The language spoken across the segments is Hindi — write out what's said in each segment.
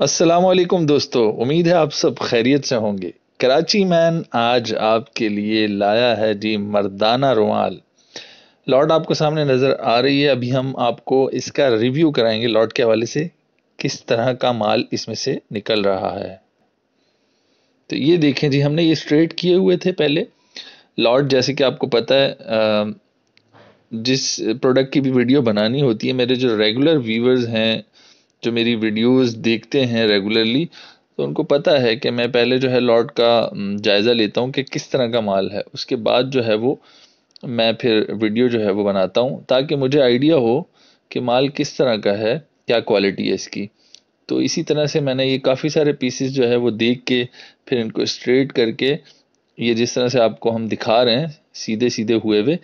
वालेकुम दोस्तों उम्मीद है आप सब खैरियत से होंगे कराची मैन आज आपके लिए लाया है जी मर्दाना रुमाल लॉट आपको सामने नज़र आ रही है अभी हम आपको इसका रिव्यू कराएंगे लॉट के हवाले से किस तरह का माल इसमें से निकल रहा है तो ये देखें जी हमने ये स्ट्रेट किए हुए थे पहले लॉट जैसे कि आपको पता है जिस प्रोडक्ट की भी वीडियो बनानी होती है मेरे जो रेगुलर व्यूवर्स हैं जो मेरी वीडियोस देखते हैं रेगुलरली तो उनको पता है कि मैं पहले जो है लॉट का जायज़ा लेता हूँ कि किस तरह का माल है उसके बाद जो है वो मैं फिर वीडियो जो है वो बनाता हूँ ताकि मुझे आइडिया हो कि माल किस तरह का है क्या क्वालिटी है इसकी तो इसी तरह से मैंने ये काफ़ी सारे पीसेस जो है वो देख के फिर इनको स्ट्रेट करके ये जिस तरह से आपको हम दिखा रहे हैं सीधे सीधे हुए हुए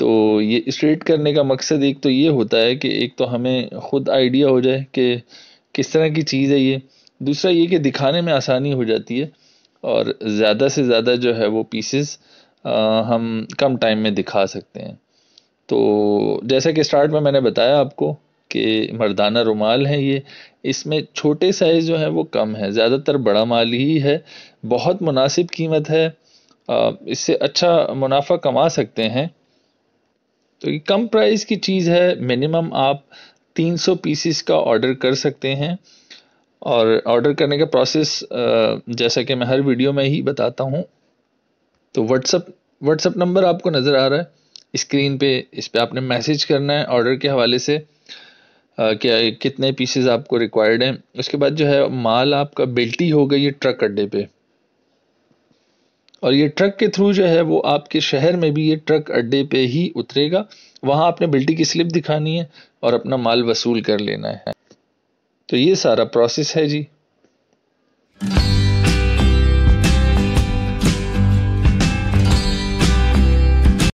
तो ये स्ट्रेट करने का मकसद एक तो ये होता है कि एक तो हमें ख़ुद आइडिया हो जाए कि किस तरह की चीज़ है ये दूसरा ये कि दिखाने में आसानी हो जाती है और ज़्यादा से ज़्यादा जो है वो पीसेस हम कम टाइम में दिखा सकते हैं तो जैसा कि स्टार्ट में मैंने बताया आपको कि मर्दाना रुमाल है ये इसमें छोटे साइज़ जो है वो कम है ज़्यादातर बड़ा माल ही है बहुत मुनासिब कीमत है इससे अच्छा मुनाफा कमा सकते हैं तो ये कम प्राइस की चीज़ है मिनिमम आप 300 पीसीस का ऑर्डर कर सकते हैं और ऑर्डर करने का प्रोसेस जैसा कि मैं हर वीडियो में ही बताता हूँ तो व्हाट्सअप व्हाट्सअप नंबर आपको नज़र आ रहा है स्क्रीन पे इस पर आपने मैसेज करना है ऑर्डर के हवाले से क्या कितने पीसेज आपको रिक्वायर्ड हैं उसके बाद जो है माल आपका बिल्टी हो गई है ट्रक अड्डे पे और ये ट्रक के थ्रू जो है वो आपके शहर में भी ये ट्रक अड्डे पे ही उतरेगा वहाँ आपने बिल्टी की स्लिप दिखानी है और अपना माल वसूल कर लेना है तो ये सारा प्रोसेस है जी